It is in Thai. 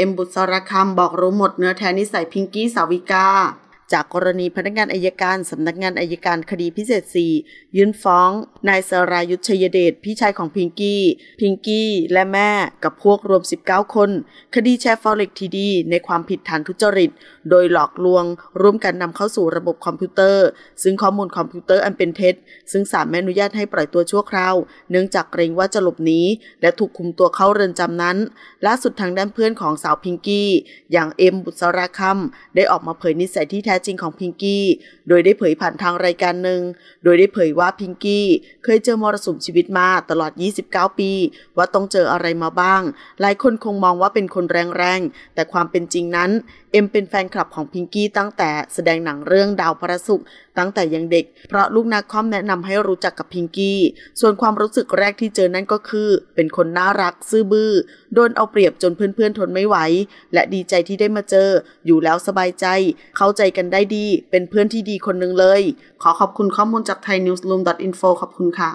เอ็มบุตรคำบอกรู้หมดเนื้อแท้นิสัยพิงกี้สาวิกาจากกรณีพนักงานอายการสำนักงานอายการคดีพิเศษ 4 ยื่นฟ้องนายสรายุทธชยเดชพี่ชายของพิงกี้ พิงกี้และแม่กับพวกรวม 19 คน คดีแชร์ฟอเร็กทีดีในความผิดฐานทุจริต โดยหลอกลวงร่วมกันนำเข้าสู่ระบบคอมพิวเตอร์ซึ่งข้อมูลคอมพิวเตอร์อันเป็นเท็จ ซึ่งศาลไม่อนุญาตให้ปล่อยตัวชั่วคราวเนื่องจากเกรงว่าจะหลบหนีและถูกคุมตัวเข้าเรือนจำนั้นล่าสุดทางด้านเพื่อนของสาวพิงกี้ อย่างเอ็มบุษราคำได้ออกมาเผยนิสัยที่แท้จริง ของพิงกี้ โดยได้เผยผ่านทางรายการหนึ่ง โดยได้เผยว่าพิงกี้เคยเจอมรสุมชีวิตมาตลอด 29 ปี ว่าต้องเจออะไรมาบ้าง หลายคนคงมองว่าเป็นคนแรงๆแต่ความเป็นจริงนั้น เอ็มเป็นแฟนคลับของพิงกี้ตั้งแต่แสดงหนังเรื่องดาวพระศุกร์ตั้งแต่ยังเด็ก เพราะลูกนักคอมแนะนำให้รู้จักกับพิงกี้ ส่วนความรู้สึกแรกที่เจอนั่นก็คือ เป็นคนน่ารักซื่อบือ้อ โดนเอาเปรียบจนเพื่อนๆ ทนไม่ไหว และดีใจที่ได้มาเจอ อยู่แล้วสบายใจ เข้าใจกันได้ดีเป็นเพื่อนที่ดีคนหนึ่งเลย ขอขอบคุณข้อมูลจาก thaiNewsroom.info ขอบคุณค่ะ